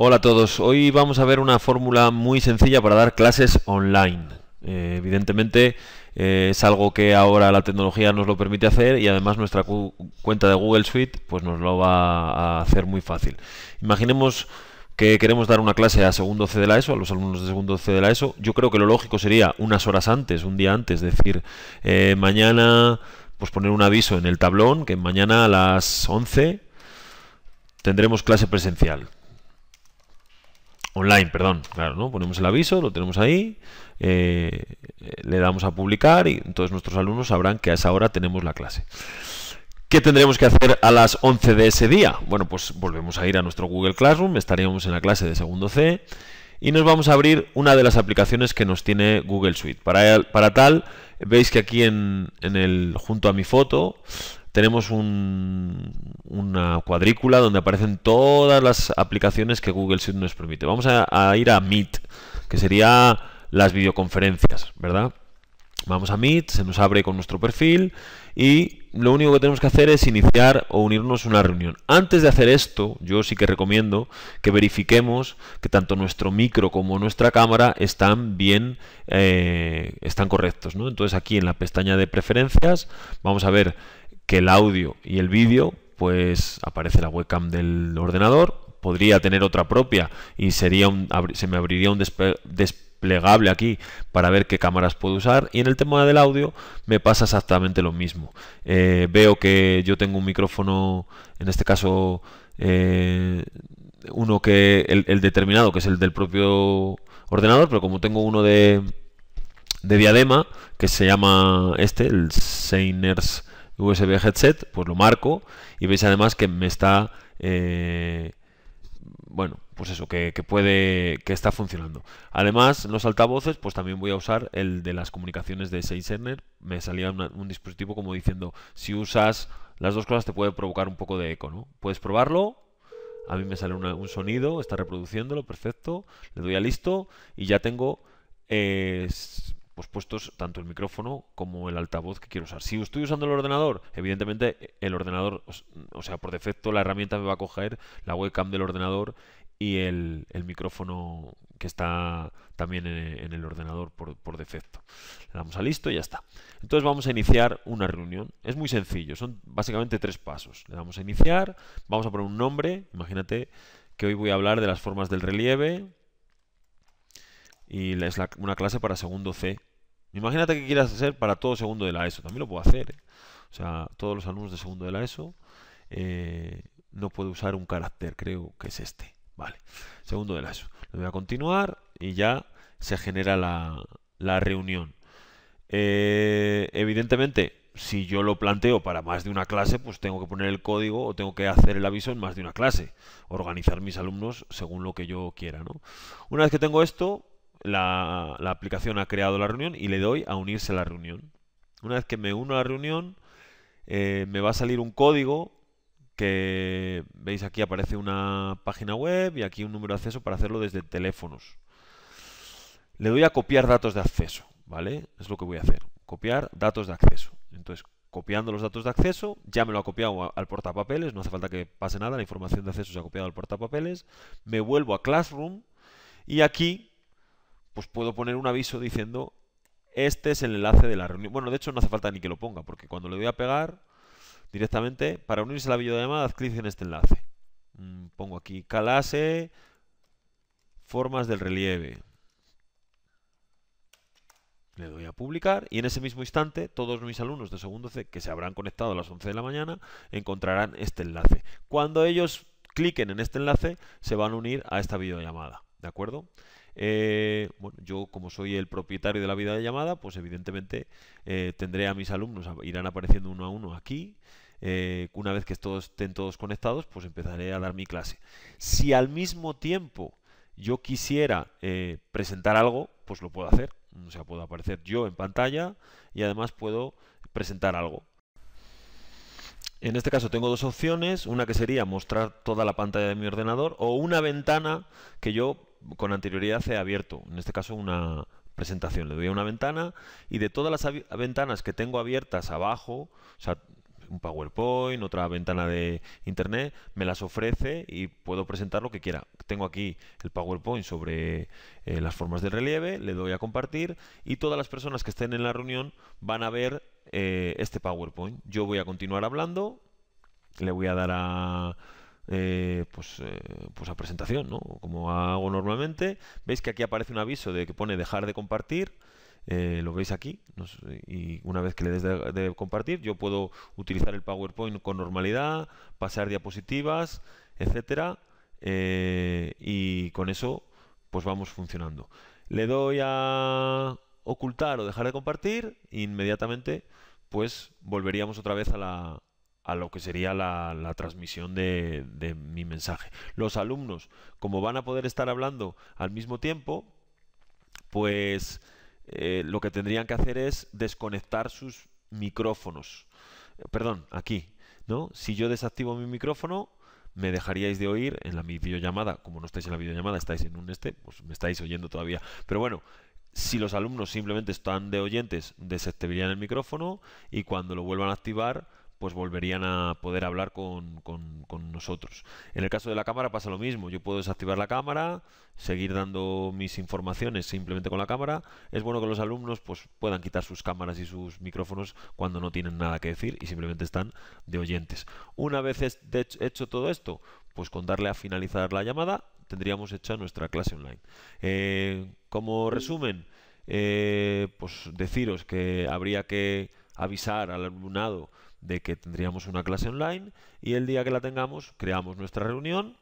Hola a todos, hoy vamos a ver una fórmula muy sencilla para dar clases online. Eh, evidentemente eh, es algo que ahora la tecnología nos lo permite hacer y además nuestra cuenta de Google Suite pues nos lo va a hacer muy fácil. Imaginemos que queremos dar una clase a segundo C de la ESO, a los alumnos de segundo C de la ESO, yo creo que lo lógico sería unas horas antes, un día antes, decir, eh, mañana, pues poner un aviso en el tablón, que mañana a las 11 tendremos clase presencial online, perdón, claro, ¿no? Ponemos el aviso, lo tenemos ahí, eh, le damos a publicar y entonces nuestros alumnos sabrán que a esa hora tenemos la clase. ¿Qué tendremos que hacer a las 11 de ese día? Bueno, pues volvemos a ir a nuestro Google Classroom, estaríamos en la clase de segundo C y nos vamos a abrir una de las aplicaciones que nos tiene Google Suite. Para, para tal, veis que aquí en, en el, junto a mi foto tenemos un, una cuadrícula donde aparecen todas las aplicaciones que Google Sheet nos permite. Vamos a, ir a Meet, que sería las videoconferencias, ¿verdad? Vamos a Meet, se nos abre con nuestro perfil y lo único que tenemos que hacer es iniciar o unirnos a una reunión. Antes de hacer esto, yo sí que recomiendo que verifiquemos que tanto nuestro micro como nuestra cámara están bien, eh, están correctos. ¿no? Entonces aquí en la pestaña de preferencias vamos a ver que el audio y el vídeo, pues aparece la webcam del ordenador, podría tener otra propia y sería se me abriría un desplegable aquí para ver qué cámaras puedo usar y en el tema del audio me pasa exactamente lo mismo eh, veo que yo tengo un micrófono en este caso eh, uno que el, determinado que es el del propio ordenador pero como tengo uno de de diadema que se llama este el Seiners USB headset, pues lo marco y veis además que me está... Eh, bueno, pues eso, que, puede, que está funcionando. Además, los altavoces, pues también voy a usar el de las comunicaciones de 6 Me salía un dispositivo como diciendo, si usas las dos cosas te puede provocar un poco de eco, ¿no? Puedes probarlo, a mí me sale un sonido, está reproduciéndolo, perfecto, le doy a listo y ya tengo eh, pues puestos tanto el micrófono como el altavoz que quiero usar. Si estoy usando el ordenador, evidentemente el ordenador, o sea, por defecto la herramienta me va a coger la webcam del ordenador y el, micrófono que está también en, el ordenador por, defecto. Le damos a listo y ya está. Entonces vamos a iniciar una reunión. Es muy sencillo, son básicamente tres pasos. Le damos a iniciar, vamos a poner un nombre. Imagínate que hoy voy a hablar de las formas del relieve y es una clase para segundo C Imagínate que quieras hacer para todo segundo de la ESO, también lo puedo hacer. ¿eh? O sea, todos los alumnos de segundo de la ESO eh, no puedo usar un carácter, creo que es este. Vale, segundo de la ESO. Lo voy a continuar y ya se genera la, reunión. Eh, evidentemente, si yo lo planteo para más de una clase, pues tengo que poner el código o tengo que hacer el aviso en más de una clase. Organizar mis alumnos según lo que yo quiera. ¿no? Una vez que tengo esto, la, aplicación ha creado la reunión y le doy a unirse a la reunión. Una vez que me uno a la reunión, eh, me va a salir un código que veis aquí aparece una página web y aquí un número de acceso para hacerlo desde teléfonos. Le doy a copiar datos de acceso, ¿vale? Es lo que voy a hacer, copiar datos de acceso. Entonces, copiando los datos de acceso, ya me lo ha copiado al portapapeles, no hace falta que pase nada, la información de acceso se ha copiado al portapapeles. Me vuelvo a Classroom y aquí pues puedo poner un aviso diciendo este es el enlace de la reunión. Bueno, de hecho no hace falta ni que lo ponga, porque cuando le doy a pegar directamente, para unirse a la videollamada, haz clic en este enlace. Mm, pongo aquí calase, formas del relieve. Le doy a publicar y en ese mismo instante todos mis alumnos de segundo C que se habrán conectado a las 11 de la mañana encontrarán este enlace. Cuando ellos cliquen en este enlace se van a unir a esta videollamada. ¿De acuerdo? Eh, bueno, yo como soy el propietario de la vida de llamada, pues evidentemente eh, tendré a mis alumnos, irán apareciendo uno a uno aquí. Eh, una vez que todos, estén todos conectados, pues empezaré a dar mi clase. Si al mismo tiempo yo quisiera presentar algo, pues lo puedo hacer. O sea, puedo aparecer yo en pantalla y además puedo presentar algo. En este caso tengo dos opciones, una que sería mostrar toda la pantalla de mi ordenador o una ventana que yo con anterioridad he abierto, en este caso una presentación. Le doy a una ventana y de todas las ventanas que tengo abiertas abajo, o sea, un PowerPoint, otra ventana de Internet, me las ofrece y puedo presentar lo que quiera. Tengo aquí el PowerPoint sobre eh, las formas de relieve, le doy a compartir y todas las personas que estén en la reunión van a ver eh, este PowerPoint. Yo voy a continuar hablando, le voy a dar a... Eh, pues, pues, a presentación, Como hago normalmente. Veis que aquí aparece un aviso de que pone dejar de compartir. Eh, lo veis aquí, y una vez que le des de, compartir, yo puedo utilizar el PowerPoint con normalidad, pasar diapositivas, etcétera, eh, y con eso pues vamos funcionando. Le doy a ocultar o dejar de compartir, inmediatamente pues volveríamos otra vez a la, a lo que sería la, la transmisión de, de, mi mensaje. Los alumnos, como van a poder estar hablando al mismo tiempo, pues eh, lo que tendrían que hacer es desconectar sus micrófonos. Eh, perdón, aquí, ¿no? Si yo desactivo mi micrófono, me dejaríais de oír en la videollamada. Como no estáis en la videollamada, estáis en un este, pues me estáis oyendo todavía. Pero bueno, si los alumnos simplemente están de oyentes, desactivarían el micrófono y cuando lo vuelvan a activar, pues volverían a poder hablar con, nosotros. En el caso de la cámara pasa lo mismo, yo puedo desactivar la cámara, seguir dando mis informaciones simplemente con la cámara. Es bueno que los alumnos pues, puedan quitar sus cámaras y sus micrófonos cuando no tienen nada que decir y simplemente están de oyentes. Una vez hecho todo esto, pues con darle a finalizar la llamada tendríamos hecha nuestra clase online. Eh, como resumen, eh, pues deciros que habría que avisar al alumnado de que tendríamos una clase online y el día que la tengamos creamos nuestra reunión,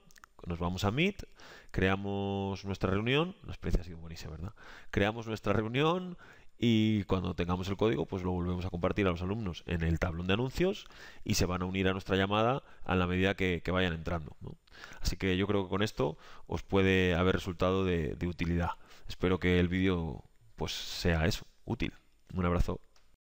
nos vamos a Meet, creamos nuestra reunión, la experiencia ha sido buenísima, ¿verdad? Creamos nuestra reunión y cuando tengamos el código pues lo volvemos a compartir a los alumnos en el tablón de anuncios y se van a unir a nuestra llamada a la medida que, vayan entrando. Así que yo creo que con esto os puede haber resultado de, de utilidad. Espero que el vídeo pues sea eso, útil. Un abrazo.